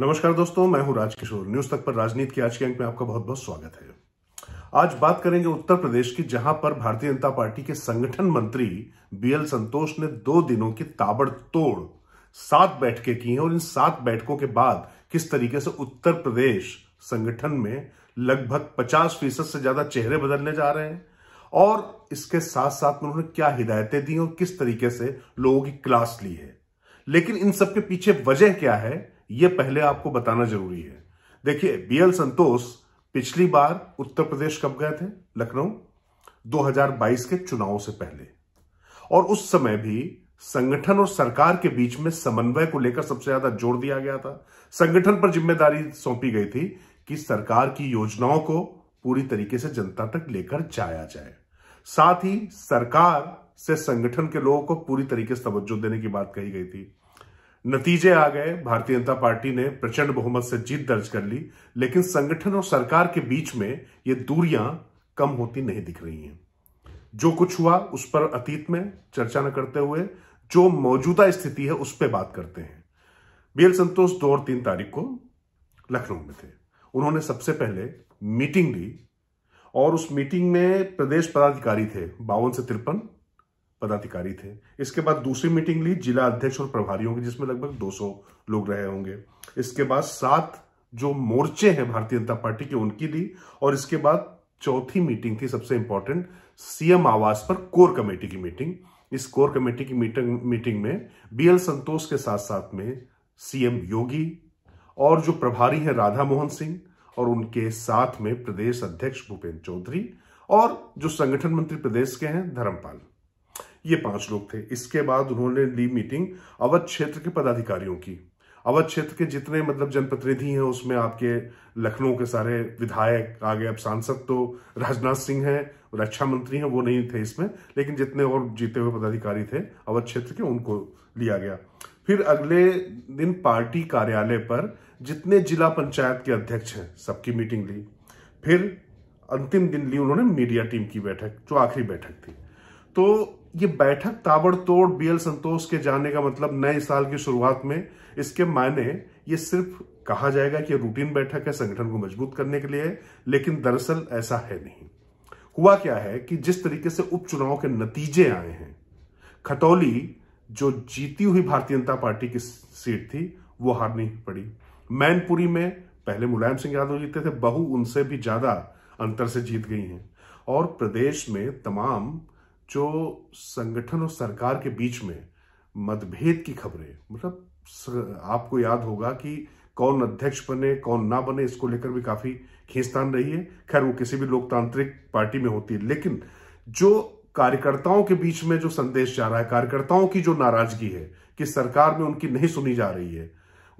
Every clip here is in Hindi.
नमस्कार दोस्तों मैं हूं राजकिशोर न्यूज तक पर राजनीति के आज के अंक में आपका बहुत बहुत स्वागत है आज बात करेंगे उत्तर प्रदेश की जहां पर भारतीय जनता पार्टी के संगठन मंत्री बीएल संतोष ने दो दिनों की ताबड़तोड़ सात बैठकें की हैं और इन सात बैठकों के बाद किस तरीके से उत्तर प्रदेश संगठन में लगभग पचास फीसद से ज्यादा चेहरे बदलने जा रहे हैं और इसके साथ साथ में उन्होंने क्या हिदायतें दी और किस तरीके से लोगों की क्लास ली है लेकिन इन सबके पीछे वजह क्या है ये पहले आपको बताना जरूरी है देखिए बीएल संतोष पिछली बार उत्तर प्रदेश कब गए थे लखनऊ 2022 के चुनाव से पहले और उस समय भी संगठन और सरकार के बीच में समन्वय को लेकर सबसे ज्यादा जोर दिया गया था संगठन पर जिम्मेदारी सौंपी गई थी कि सरकार की योजनाओं को पूरी तरीके से जनता तक लेकर जाया जाए साथ ही सरकार से संगठन के लोगों को पूरी तरीके से तवज्जो देने की बात कही गई थी नतीजे आ गए भारतीय जनता पार्टी ने प्रचंड बहुमत से जीत दर्ज कर ली लेकिन संगठन और सरकार के बीच में ये दूरियां कम होती नहीं दिख रही हैं जो कुछ हुआ उस पर अतीत में चर्चा न करते हुए जो मौजूदा स्थिति है उस पर बात करते हैं बीएल संतोष दो और तीन तारीख को लखनऊ में थे उन्होंने सबसे पहले मीटिंग ली और उस मीटिंग में प्रदेश पदाधिकारी थे बावन से तिरपन पदाधिकारी थे इसके बाद दूसरी मीटिंग ली जिला अध्यक्ष और प्रभारियों की जिसमें लगभग 200 लोग रहे होंगे इसके बाद सात जो मोर्चे हैं भारतीय जनता पार्टी के उनकी दी और इसके बाद चौथी मीटिंग थी सबसे इंपॉर्टेंट सीएम आवास पर कोर कमेटी की मीटिंग इस कोर कमेटी की मीटिंग मीटिंग में बीएल संतोष के साथ साथ में सीएम योगी और जो प्रभारी है राधा मोहन सिंह और उनके साथ में प्रदेश अध्यक्ष भूपेन्द्र चौधरी और जो संगठन मंत्री प्रदेश के हैं धर्मपाल ये पांच लोग थे इसके बाद उन्होंने ली मीटिंग अवध क्षेत्र के पदाधिकारियों की अवध क्षेत्र के जितने मतलब जनप्रतिनिधि हैं उसमें आपके लखनऊ के सारे विधायक आ गए अब सांसद तो राजनाथ सिंह हैं रक्षा मंत्री हैं वो नहीं थे इसमें लेकिन जितने और जीते हुए पदाधिकारी थे अवध क्षेत्र के उनको लिया गया फिर अगले दिन पार्टी कार्यालय पर जितने जिला पंचायत के अध्यक्ष हैं सबकी मीटिंग ली फिर अंतिम दिन ली उन्होंने मीडिया टीम की बैठक जो आखिरी बैठक थी तो ये बैठक ताबड़तोड़ बीएल संतोष के जाने का मतलब नए साल की शुरुआत में इसके मायने ये सिर्फ कहा जाएगा कि रूटीन बैठक है संगठन को मजबूत करने के लिए लेकिन दरअसल ऐसा है नहीं हुआ क्या है कि जिस तरीके से उपचुनाव के नतीजे आए हैं खतौली जो जीती हुई भारतीय जनता पार्टी की सीट थी वो हारनी पड़ी मैनपुरी में पहले मुलायम सिंह यादव जीते थे बहु उनसे भी ज्यादा अंतर से जीत गई हैं और प्रदेश में तमाम जो संगठन और सरकार के बीच में मतभेद की खबरें मतलब आपको याद होगा कि कौन अध्यक्ष बने कौन ना बने इसको लेकर भी काफी खींचतान रही है खैर वो किसी भी लोकतांत्रिक पार्टी में होती है लेकिन जो कार्यकर्ताओं के बीच में जो संदेश जा रहा है कार्यकर्ताओं की जो नाराजगी है कि सरकार में उनकी नहीं सुनी जा रही है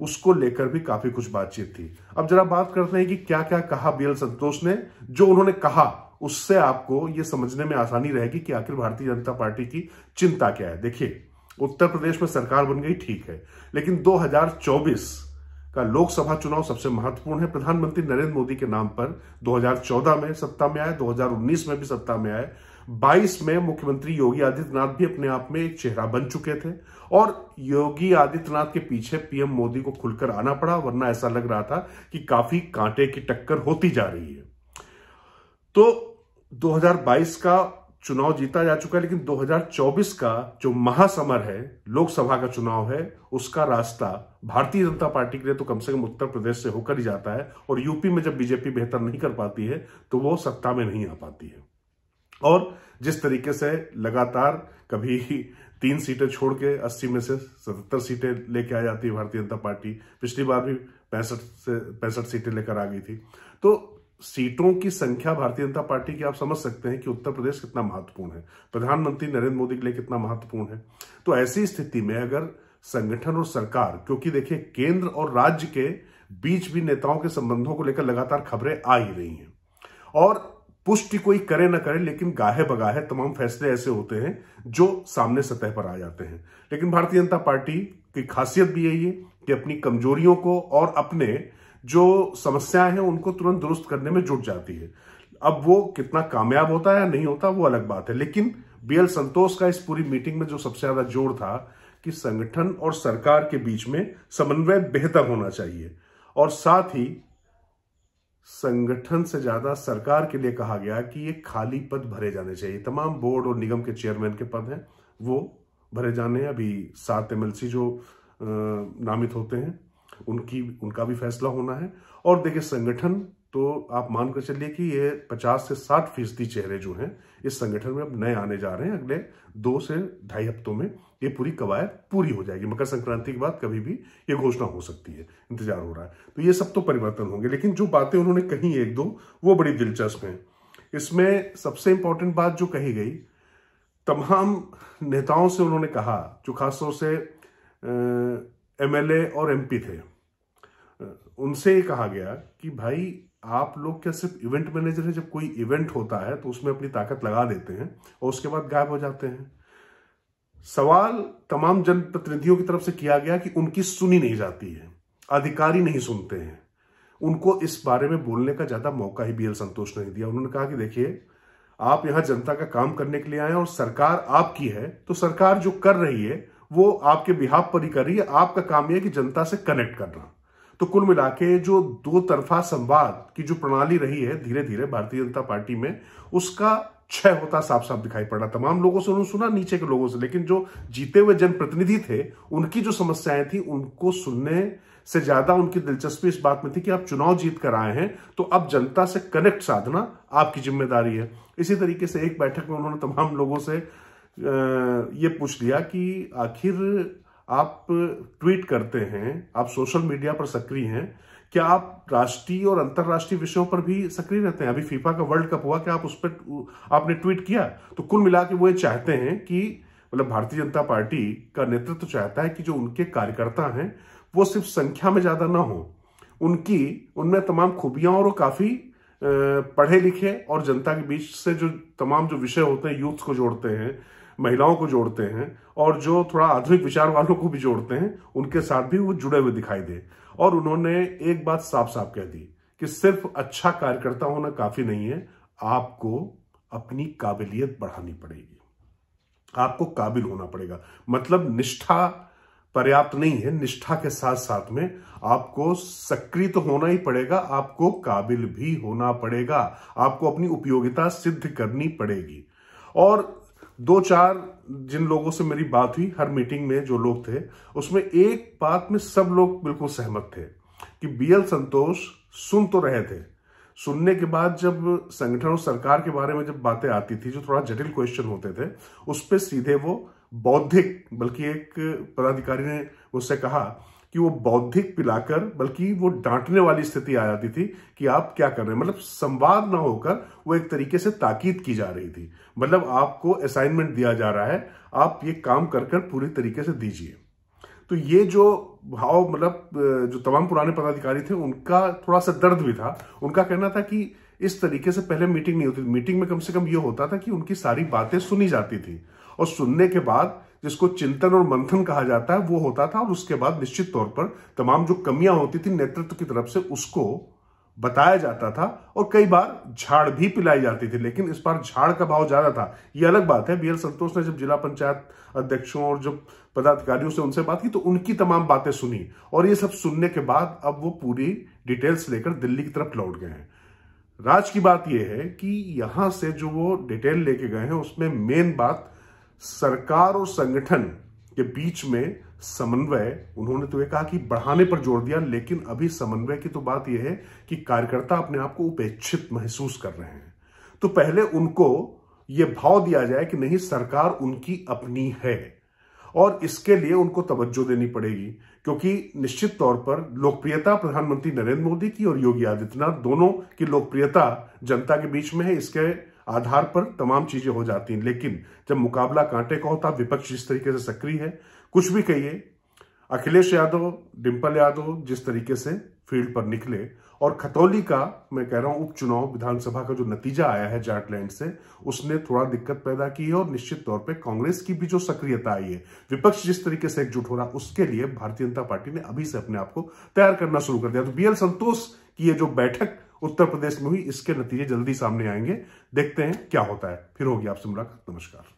उसको लेकर भी काफी कुछ बातचीत थी अब जरा बात करते हैं कि क्या क्या कहा बी एल संतोष ने जो उन्होंने कहा उससे आपको ये समझने में आसानी रहेगी कि आखिर भारतीय जनता पार्टी की चिंता क्या है देखिए उत्तर प्रदेश में सरकार बन गई ठीक है लेकिन 2024 का लोकसभा चुनाव सबसे महत्वपूर्ण है प्रधानमंत्री नरेंद्र मोदी के नाम पर 2014 में सत्ता में आए 2019 में भी सत्ता में आए 22 में मुख्यमंत्री योगी आदित्यनाथ भी अपने आप में एक चेहरा बन चुके थे और योगी आदित्यनाथ के पीछे पीएम मोदी को खुलकर आना पड़ा वरना ऐसा लग रहा था कि काफी कांटे की टक्कर होती जा रही है तो 2022 का चुनाव जीता जा चुका है लेकिन 2024 का जो महासमर है लोकसभा का चुनाव है उसका रास्ता भारतीय जनता पार्टी के लिए तो कम से कम उत्तर प्रदेश से होकर ही जाता है और यूपी में जब बीजेपी बेहतर नहीं कर पाती है तो वो सत्ता में नहीं आ पाती है और जिस तरीके से लगातार कभी तीन सीटें छोड़ के अस्सी में से सतहत्तर सीटें लेके आ जाती है भारतीय जनता पार्टी पिछली बार भी पैंसठ से पैंसठ सीटें लेकर आ गई थी तो सीटों की संख्या भारतीय जनता पार्टी की आप समझ सकते हैं कि उत्तर प्रदेश कितना महत्वपूर्ण है प्रधानमंत्री नरेंद्र मोदी के लिए कितना महत्वपूर्ण है तो ऐसी स्थिति में अगर संगठन और सरकार क्योंकि देखिए केंद्र और राज्य के बीच भी नेताओं के संबंधों को लेकर लगातार खबरें आ ही रही हैं और पुष्टि कोई करे ना करे लेकिन गाहे बगाहे तमाम फैसले ऐसे होते हैं जो सामने सतह पर आ जाते हैं लेकिन भारतीय जनता पार्टी की खासियत भी यही है कि अपनी कमजोरियों को और अपने जो समस्याएं हैं उनको तुरंत दुरुस्त करने में जुट जाती है अब वो कितना कामयाब होता है या नहीं होता वो अलग बात है लेकिन बी एल संतोष का इस पूरी मीटिंग में जो सबसे ज्यादा जोर था कि संगठन और सरकार के बीच में समन्वय बेहतर होना चाहिए और साथ ही संगठन से ज्यादा सरकार के लिए कहा गया कि ये खाली पद भरे जाने चाहिए तमाम बोर्ड और निगम के चेयरमैन के पद हैं वो भरे जाने अभी सात एमएलसी जो नामित होते हैं उनकी उनका भी फैसला होना है और देखिए संगठन तो आप मानकर चलिए कि ये 50 से 60 फीसदी चेहरे जो हैं इस संगठन में अब नए आने जा रहे हैं अगले दो से ढाई हफ्तों में ये पूरी कवायद पूरी हो जाएगी मकर संक्रांति के बाद कभी भी ये घोषणा हो सकती है इंतजार हो रहा है तो ये सब तो परिवर्तन होंगे लेकिन जो बातें उन्होंने कही एक दो वो बड़ी दिलचस्प है इसमें सबसे इंपॉर्टेंट बात जो कही गई तमाम नेताओं से उन्होंने कहा जो खासतौर से एमएलए और एमपी थे उनसे ये कहा गया कि भाई आप लोग क्या सिर्फ इवेंट मैनेजर है जब कोई इवेंट होता है तो उसमें अपनी ताकत लगा देते हैं और उसके बाद गायब हो जाते हैं सवाल तमाम जनप्रतिनिधियों की तरफ से किया गया कि उनकी सुनी नहीं जाती है अधिकारी नहीं सुनते हैं उनको इस बारे में बोलने का ज्यादा मौका ही बीएल संतोष ने दिया उन्होंने कहा कि देखिए आप यहां जनता का काम करने के लिए आए और सरकार आपकी है तो सरकार जो कर रही है वो आपके बिहाब पर ही कर रही है आपका काम यह कि जनता से कनेक्ट करना तो कुल मिला के जो दो तरफा संवाद की जो प्रणाली रही है धीरे धीरे भारतीय जनता पार्टी में उसका क्षय होता साफ साफ दिखाई पड़ रहा तमाम लोगों से उन्होंने सुना नीचे के लोगों से लेकिन जो जीते हुए जनप्रतिनिधि थे उनकी जो समस्याएं थी उनको सुनने से ज्यादा उनकी दिलचस्पी इस बात में थी कि आप चुनाव जीत कर आए हैं तो अब जनता से कनेक्ट साधना आपकी जिम्मेदारी है इसी तरीके से एक बैठक में उन्होंने तमाम लोगों से ये पूछ लिया कि आखिर आप ट्वीट करते हैं आप सोशल मीडिया पर सक्रिय हैं क्या आप राष्ट्रीय और अंतर्राष्ट्रीय विषयों पर भी सक्रिय रहते हैं अभी फीफा का वर्ल्ड कप हुआ क्या आप उस पर आपने ट्वीट किया तो कुल मिला के वो ये चाहते हैं कि मतलब भारतीय जनता पार्टी का नेतृत्व चाहता है कि जो उनके कार्यकर्ता हैं वो सिर्फ संख्या में ज्यादा ना हो उनकी उनमें तमाम खूबियां और वो काफी पढ़े लिखे और जनता के बीच से जो तमाम जो विषय होते हैं यूथ को जोड़ते हैं महिलाओं को जोड़ते हैं और जो थोड़ा आधुनिक विचार वालों को भी जोड़ते हैं उनके साथ भी वो जुड़े हुए दिखाई दे और उन्होंने एक बात साफ साफ कह दी कि सिर्फ अच्छा कार्यकर्ता होना काफी नहीं है आपको अपनी काबिलियत बढ़ानी पड़ेगी आपको काबिल होना पड़ेगा मतलब निष्ठा पर्याप्त नहीं है निष्ठा के साथ साथ में आपको सक्रिय तो होना ही पड़ेगा आपको काबिल भी होना पड़ेगा आपको अपनी उपयोगिता सिद्ध करनी पड़ेगी और दो चार जिन लोगों से मेरी बात हुई हर मीटिंग में जो लोग थे उसमें एक बात में सब लोग बिल्कुल सहमत थे कि बीएल संतोष सुन तो रहे थे सुनने के बाद जब संगठन और सरकार के बारे में जब बातें आती थी जो थोड़ा जटिल क्वेश्चन होते थे उस पर सीधे वो बौद्धिक बल्कि एक पदाधिकारी ने उससे कहा कि वो बौद्धिक पिलाकर बल्कि वो डांटने वाली स्थिति आ जाती थी कि आप क्या कर रहे हैं मतलब संवाद ना होकर वो एक तरीके से ताकीद की जा रही थी मतलब आपको असाइनमेंट दिया जा रहा है आप ये काम कर कर पूरी तरीके से दीजिए तो ये जो भाव मतलब जो तमाम पुराने पदाधिकारी थे उनका थोड़ा सा दर्द भी था उनका कहना था कि इस तरीके से पहले मीटिंग नहीं होती मीटिंग में कम से कम ये होता था कि उनकी सारी बातें सुनी जाती थी और सुनने के बाद जिसको चिंतन और मंथन कहा जाता है वो होता था और उसके बाद निश्चित तौर पर तमाम जो कमियां होती थी नेतृत्व की तरफ से उसको बताया जाता था और कई बार झाड़ भी पिलाई जाती थी लेकिन इस बार झाड़ का भाव ज्यादा था यह अलग बात है बीएल संतोष ने जब जिला पंचायत अध्यक्षों और जब पदाधिकारियों से उनसे बात की तो उनकी तमाम बातें सुनी और ये सब सुनने के बाद अब वो पूरी डिटेल्स लेकर दिल्ली की तरफ लौट गए हैं राज की बात यह है कि यहां से जो वो डिटेल लेके गए हैं उसमें मेन बात सरकार और संगठन के बीच में समन्वय उन्होंने तो यह कहा कि बढ़ाने पर जोर दिया लेकिन अभी समन्वय की तो बात यह है कि कार्यकर्ता अपने आप को उपेक्षित महसूस कर रहे हैं तो पहले उनको यह भाव दिया जाए कि नहीं सरकार उनकी अपनी है और इसके लिए उनको तवज्जो देनी पड़ेगी क्योंकि निश्चित तौर पर लोकप्रियता प्रधानमंत्री नरेंद्र मोदी की और योगी आदित्यनाथ दोनों की लोकप्रियता जनता के बीच में है इसके आधार पर तमाम चीजें हो जाती हैं लेकिन जब मुकाबला कांटे का होता विपक्ष जिस तरीके से सक्रिय है कुछ भी कहिए अखिलेश यादव डिम्पल यादव जिस तरीके से फील्ड पर निकले और खतौली का मैं कह रहा हूं उपचुनाव विधानसभा का जो नतीजा आया है जाटलैंड से उसने थोड़ा दिक्कत पैदा की है और निश्चित तौर पे कांग्रेस की भी जो सक्रियता आई है विपक्ष जिस तरीके से एकजुट हो रहा उसके लिए भारतीय जनता पार्टी ने अभी से अपने आप को तैयार करना शुरू कर दिया तो बीएल संतोष की ये जो बैठक उत्तर प्रदेश में हुई इसके नतीजे जल्दी सामने आएंगे देखते हैं क्या होता है फिर होगी आपसे मुलाकात नमस्कार